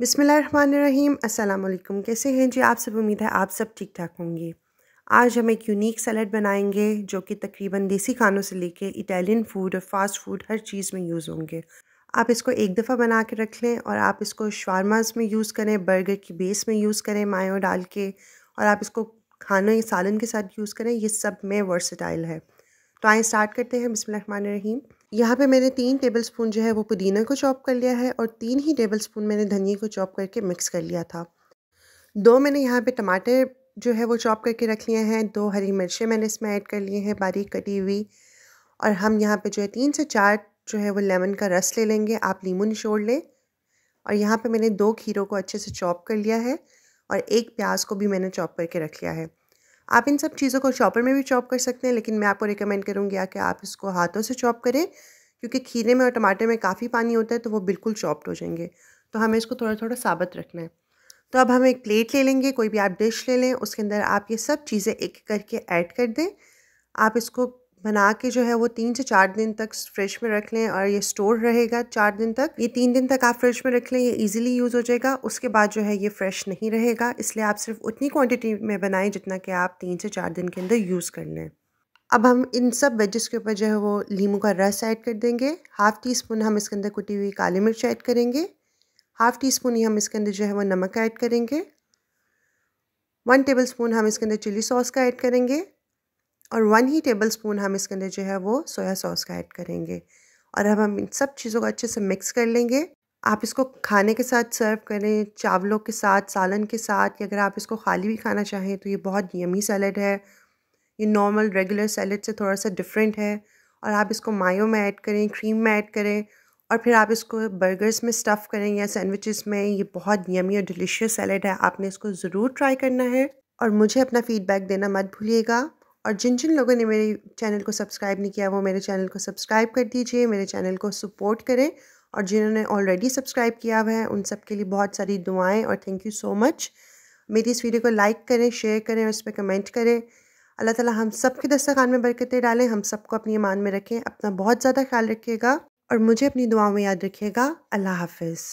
बिसमीम् अल्लाम कैसे हैं जी आप सब उम्मीद है आप सब ठीक ठाक होंगे आज हम एक यूनिक सलाद बनाएंगे जो कि तकरीबन देसी खानों से लेके इटालियन फूड और फास्ट फूड हर चीज़ में यूज़ होंगे आप इसको एक दफ़ा बना के रख लें और आप इसको शारमाज में यूज़ करें बर्गर की बेस में यूज़ करें मायो डाल के और आप इसको या सालन के साथ यूज़ करें ये सब में वर्सटाइल है तो आए स्टार्ट करते हैं बिसमीम यहाँ पे मैंने तीन टेबल स्पून जो है वो पुदीना को चॉप कर लिया है और तीन ही टेबल स्पून मैंने धनिए को चॉप करके मिक्स कर लिया था दो मैंने यहाँ पे टमाटर जो है वो चॉप करके रख लिए हैं दो हरी मिर्चें मैंने इसमें ऐड कर लिए हैं बारीक कटी हुई और हम यहाँ पे जो है तीन से चार जो है वो लेमन का रस ले लेंगे आप नींबू निचोड़ लें और यहाँ पर मैंने दो खीरों को अच्छे से चॉप कर लिया है और एक प्याज को भी मैंने चॉप करके रख लिया है आप इन सब चीज़ों को चॉपर में भी चॉप कर सकते हैं लेकिन मैं आपको रिकमेंड करूँगी कि आप इसको हाथों से चॉप करें क्योंकि खीरे में और टमाटर में काफ़ी पानी होता है तो वो बिल्कुल चॉप्ड हो जाएंगे तो हमें इसको थोड़ा थोड़ा साबत रखना है तो अब हम एक प्लेट ले लेंगे कोई भी आप डिश ले लें उसके अंदर आप ये सब चीज़ें एक करके ऐड कर दें आप इसको बना के जो है वो तीन से चार दिन तक फ्रिज में रख लें और ये स्टोर रहेगा चार दिन तक ये तीन दिन तक आप फ्रिज में रख लें ये इजीली यूज़ हो जाएगा उसके बाद जो है ये फ्रेश नहीं रहेगा इसलिए आप सिर्फ उतनी क्वांटिटी में बनाएं जितना कि आप तीन से चार दिन के अंदर यूज़ कर लें अब हम इन सब वेजेस के ऊपर जो है वो लीमू का रस ऐड कर देंगे हाफ़ टी स्पून हम इसके अंदर कुटी हुई काली मिर्च ऐड करेंगे हाफ़ टी स्पून ही हम इसके अंदर जो है वो नमक ऐड करेंगे वन टेबल स्पून हम इसके अंदर चिली सॉस का ऐड करेंगे और वन ही टेबल स्पून हम इसके अंदर जो है वो सोया सॉस का ऐड करेंगे और अब हम इन सब चीज़ों को अच्छे से मिक्स कर लेंगे आप इसको खाने के साथ सर्व करें चावलों के साथ सालन के साथ या अगर आप इसको खाली भी खाना चाहें तो ये बहुत यमी सैलड है ये नॉर्मल रेगुलर सैलड से थोड़ा सा डिफरेंट है और आप इसको मायो में ऐड करें क्रीम में ऐड करें और फिर आप इसको बर्गर्स में स्टफ़ करें या सैंडविचेस में ये बहुत यमी और डिलीशियस सैलड है आपने इसको ज़रूर ट्राई करना है और मुझे अपना फ़ीडबैक देना मत भूलिएगा और जिन जिन लोगों ने मेरे चैनल को सब्सक्राइब नहीं किया वो मेरे चैनल को सब्सक्राइब कर दीजिए मेरे चैनल को सपोर्ट करें और जिन्होंने ऑलरेडी सब्सक्राइब किया हुआ है उन सब के लिए बहुत सारी दुआएं और थैंक यू सो मच मेरी इस वीडियो को लाइक करें शेयर करें और पर कमेंट करें अल्लाह ताला हम सब के दस्तखान में बरकतें डालें हम सबको अपनी ईमान में रखें अपना बहुत ज़्यादा ख्याल रखिएगा और मुझे अपनी दुआओं में याद रखिएगा अल्लाह हाफिज़